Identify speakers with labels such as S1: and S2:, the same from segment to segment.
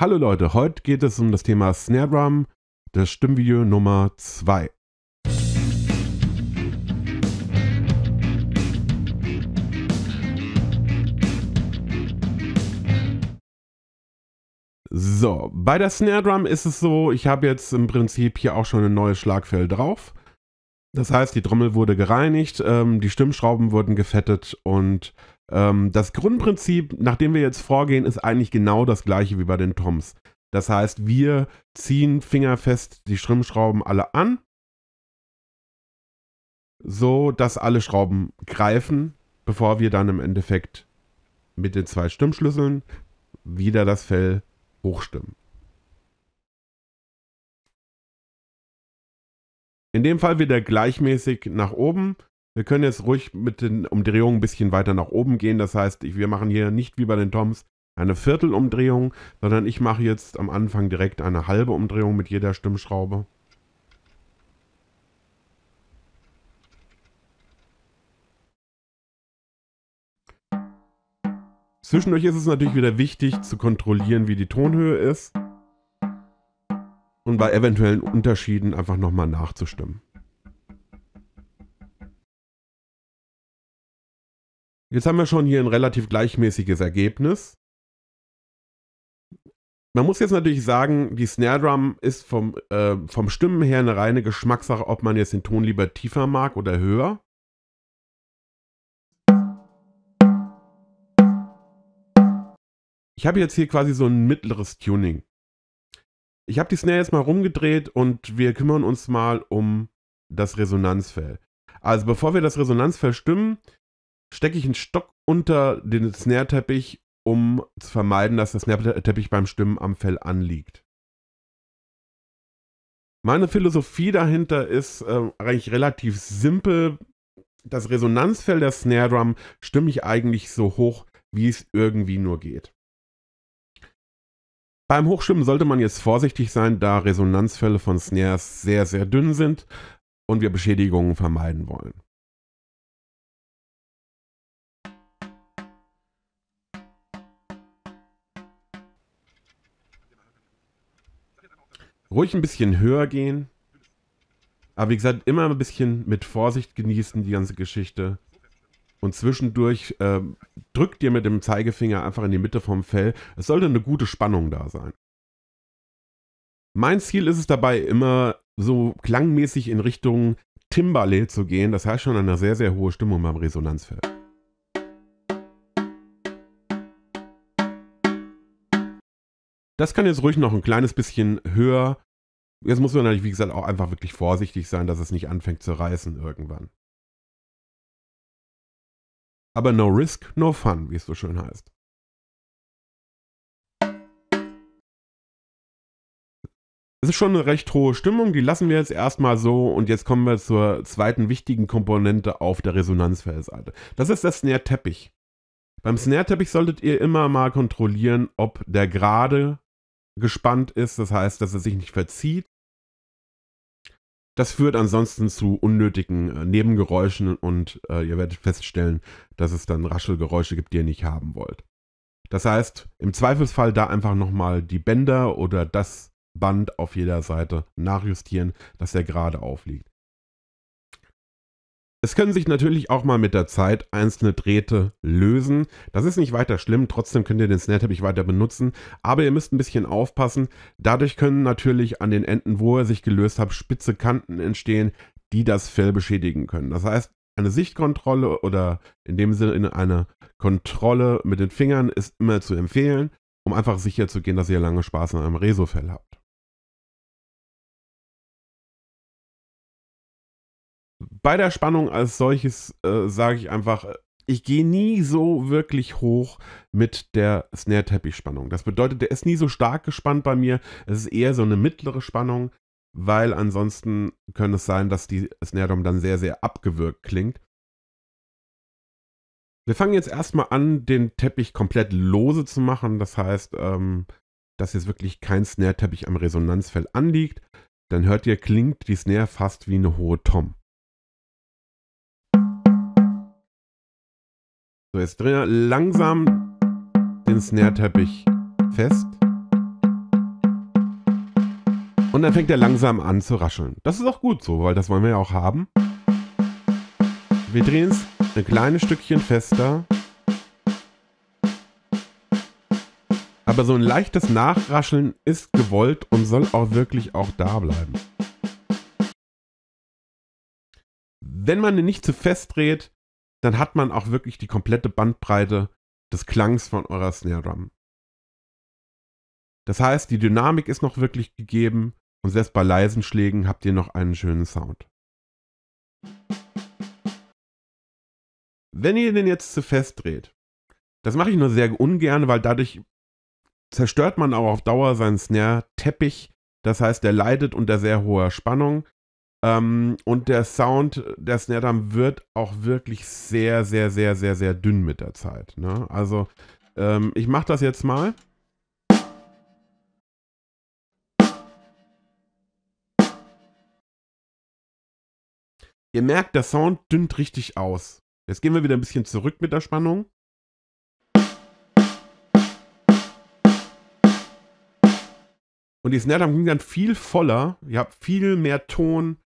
S1: Hallo Leute, heute geht es um das Thema Snare Drum, das Stimmvideo Nummer 2. So, bei der Snare Drum ist es so, ich habe jetzt im Prinzip hier auch schon ein neues Schlagfell drauf. Das heißt, die Trommel wurde gereinigt, ähm, die Stimmschrauben wurden gefettet und ähm, das Grundprinzip, nach dem wir jetzt vorgehen, ist eigentlich genau das gleiche wie bei den Toms. Das heißt, wir ziehen fingerfest die Schrimmschrauben alle an, so dass alle Schrauben greifen, bevor wir dann im Endeffekt mit den zwei Stimmschlüsseln wieder
S2: das Fell hochstimmen. In dem Fall wieder gleichmäßig nach oben wir können jetzt ruhig mit den
S1: Umdrehungen ein bisschen weiter nach oben gehen. Das heißt, ich, wir machen hier nicht wie bei den Toms eine Viertelumdrehung, sondern ich mache jetzt am Anfang direkt eine halbe Umdrehung mit jeder Stimmschraube. Zwischendurch ist es natürlich wieder wichtig zu kontrollieren, wie die Tonhöhe ist und bei eventuellen Unterschieden einfach
S2: nochmal nachzustimmen. Jetzt haben wir schon hier ein relativ gleichmäßiges Ergebnis.
S1: Man muss jetzt natürlich sagen, die Snare Drum ist vom, äh, vom Stimmen her eine reine Geschmackssache, ob man jetzt den Ton lieber tiefer mag oder höher. Ich habe jetzt hier quasi so ein mittleres Tuning. Ich habe die Snare jetzt mal rumgedreht und wir kümmern uns mal um das Resonanzfell. Also bevor wir das Resonanzfell stimmen, stecke ich einen Stock unter den Snare-Teppich, um zu vermeiden, dass der Snare-Teppich beim Stimmen am Fell anliegt. Meine Philosophie dahinter ist äh, eigentlich relativ simpel. Das Resonanzfell der Snare Drum stimme ich eigentlich so hoch, wie es irgendwie nur geht. Beim Hochstimmen sollte man jetzt vorsichtig sein, da Resonanzfälle von Snares sehr,
S2: sehr dünn sind und wir Beschädigungen vermeiden wollen.
S1: ruhig ein bisschen höher gehen. Aber wie gesagt, immer ein bisschen mit Vorsicht genießen die ganze Geschichte. Und zwischendurch äh, drückt ihr mit dem Zeigefinger einfach in die Mitte vom Fell. Es sollte eine gute Spannung da sein. Mein Ziel ist es dabei, immer so klangmäßig in Richtung Timberley zu gehen. Das heißt schon eine sehr, sehr hohe Stimmung beim Resonanzfeld. Das kann jetzt ruhig noch ein kleines bisschen höher. Jetzt muss man natürlich, wie gesagt, auch einfach
S2: wirklich vorsichtig sein, dass es nicht anfängt zu reißen irgendwann. Aber no risk, no fun, wie es so schön heißt. Es ist schon eine recht hohe Stimmung, die lassen wir jetzt
S1: erstmal so und jetzt kommen wir zur zweiten wichtigen Komponente auf der Resonanzfeldseite. Das ist der Snare-Teppich. Beim Snare-Teppich solltet ihr immer mal kontrollieren, ob der gerade gespannt ist, das heißt, dass er sich nicht verzieht. Das führt ansonsten zu unnötigen äh, Nebengeräuschen und äh, ihr werdet feststellen, dass es dann Raschelgeräusche gibt, die ihr nicht haben wollt. Das heißt, im Zweifelsfall da einfach nochmal die Bänder oder das Band auf jeder Seite nachjustieren, dass er gerade aufliegt. Es können sich natürlich auch mal mit der Zeit einzelne Drähte lösen. Das ist nicht weiter schlimm, trotzdem könnt ihr den Snare-Teppich weiter benutzen, aber ihr müsst ein bisschen aufpassen. Dadurch können natürlich an den Enden, wo er sich gelöst hat, spitze Kanten entstehen, die das Fell beschädigen können. Das heißt, eine Sichtkontrolle oder in dem Sinne eine Kontrolle mit den Fingern ist immer zu empfehlen, um einfach
S2: sicher zu gehen, dass ihr lange Spaß an einem Reso-Fell habt. bei der Spannung als solches äh, sage ich einfach,
S1: äh, ich gehe nie so wirklich hoch mit der Snare-Teppich-Spannung. Das bedeutet, der ist nie so stark gespannt bei mir. Es ist eher so eine mittlere Spannung, weil ansonsten könnte es sein, dass die snare dom dann sehr, sehr abgewürgt klingt. Wir fangen jetzt erstmal an, den Teppich komplett lose zu machen. Das heißt, ähm, dass jetzt wirklich kein Snare-Teppich am Resonanzfeld anliegt. Dann hört ihr, klingt die
S2: Snare fast wie eine hohe Tom. So, jetzt drehen wir langsam den Snare-Teppich
S1: fest. Und dann fängt er langsam an zu rascheln. Das ist auch gut so, weil das wollen wir ja auch haben. Wir drehen es ein kleines Stückchen fester. Aber so ein leichtes Nachrascheln ist gewollt und soll auch wirklich auch da bleiben.
S2: Wenn man den nicht zu fest dreht, dann hat man auch wirklich die komplette Bandbreite des Klangs von eurer Snare Drum.
S1: Das heißt, die Dynamik ist noch wirklich gegeben und selbst bei leisen Schlägen habt ihr noch
S2: einen schönen Sound. Wenn ihr den jetzt zu fest dreht, das mache ich nur sehr ungern, weil dadurch
S1: zerstört man auch auf Dauer seinen Snare-Teppich. Das heißt, der leidet unter sehr hoher Spannung. Ähm, und der Sound der Snare Drum wird auch wirklich sehr, sehr, sehr, sehr, sehr dünn mit der Zeit. Ne? Also ähm, ich mache das jetzt mal.
S2: Ihr merkt, der Sound dünnt richtig aus. Jetzt gehen wir wieder ein
S1: bisschen zurück mit der Spannung. Und die Snare Drum ging dann viel voller. Ihr habt viel mehr Ton,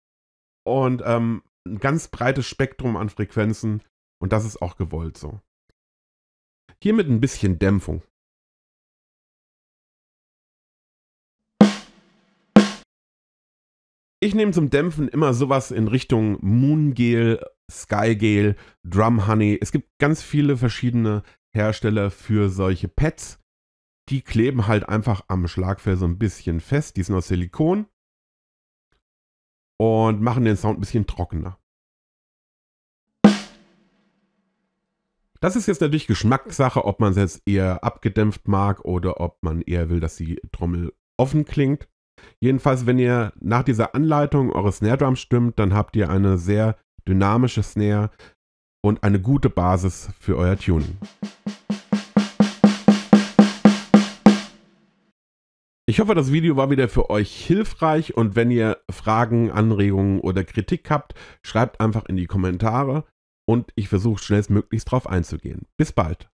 S2: und ähm, ein ganz breites Spektrum an Frequenzen und das ist auch gewollt so. Hiermit ein bisschen Dämpfung. Ich nehme zum
S1: Dämpfen immer sowas in Richtung Moongel, Skygel, Drum Honey. Es gibt ganz viele verschiedene Hersteller für solche Pads. Die kleben halt einfach am Schlagfell so ein bisschen fest. Die sind aus Silikon und machen den Sound ein bisschen trockener. Das ist jetzt natürlich Geschmackssache, ob man es jetzt eher abgedämpft mag oder ob man eher will, dass die Trommel offen klingt. Jedenfalls, wenn ihr nach dieser Anleitung eure Snare Drum stimmt, dann habt ihr eine sehr dynamische Snare und eine gute Basis für euer Tuning. Ich hoffe, das Video war wieder für euch hilfreich und wenn ihr Fragen, Anregungen oder Kritik habt, schreibt einfach in die Kommentare und ich versuche schnellstmöglichst darauf einzugehen. Bis bald.